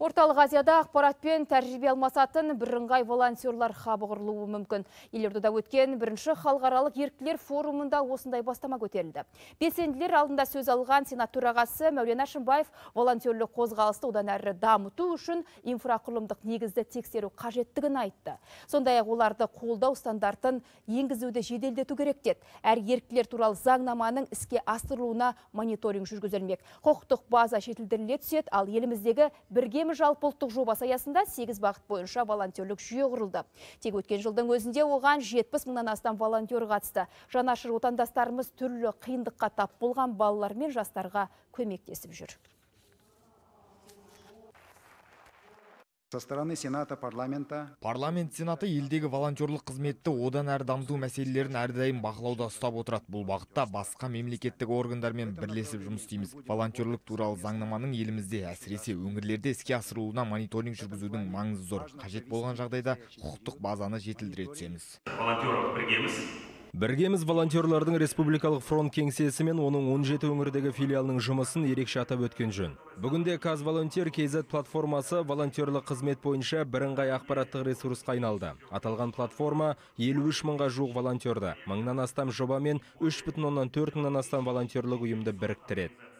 Орталық Азияда ақпаратпен тәжірибе алмасатын бірыңғай волонтерлар хабы құрылуы мүмкін. Елордада өткен бірінші халықаралық еріктілер форумында осындай бастама көтерілді. Белсенділер алдында сөз алған сенат төрағасы Мәулен Әшімбаев волонтерлік қозғалысты одан әрі дамыту үшін инфрақұрылымдық негізді тексеру қажеттігін айтты. Сондай-ақ оларды қолдау стандартын енгізуді жеделдету керек деді. Әр еріктілер туралы заңнаманың іске асырылуына мониторинг жүргізілмек. Құқықтық база жетілдіріле түседі, ал еліміздегі бірге жалпы ұлттық жобасы аясында 8 бағыт бойынша волонтерлік жүйе құрылды. Тек өткен жылдың өзінде оған 70 мыңнан астам волонтер қатысты. Жанашыр отандастарымыз түрлі қиындыққа тап болған балалар мен жастарға көмектесіп жүр. со стороны сената парламента парламент сенаты елдегі волонтерлық қызметті одан әрі дамыту мәселелерін әрдайым бақылауда ұстап отырады бұл бағытта басқа мемлекеттік органдармен бірлесіп жұмыс істейміз волонтерлік туралы заңнаманың елімізде әсіресе өңірлерде іске асырылуына мониторинг жүргізудің маңызы зор қажет болған жағдайда құқықтық базаны жетілдіре түсеміз волонтерлық біргеміз біргеміз волонтерлардың республикалық фронт кеңсесі мен оның 17 өңірдегі филиалының жұмысын ерекше атап өткен жөн бүгінде волонтер kz платформасы волонтерлік қызмет бойынша бірыңғай ақпараттық ресурсқа қайналды. аталған платформа 53 мыңға жуық волонтерді мыңнан астам жоба мен үш бүтін мыңнан астам волонтерлік ұйымды біріктіреді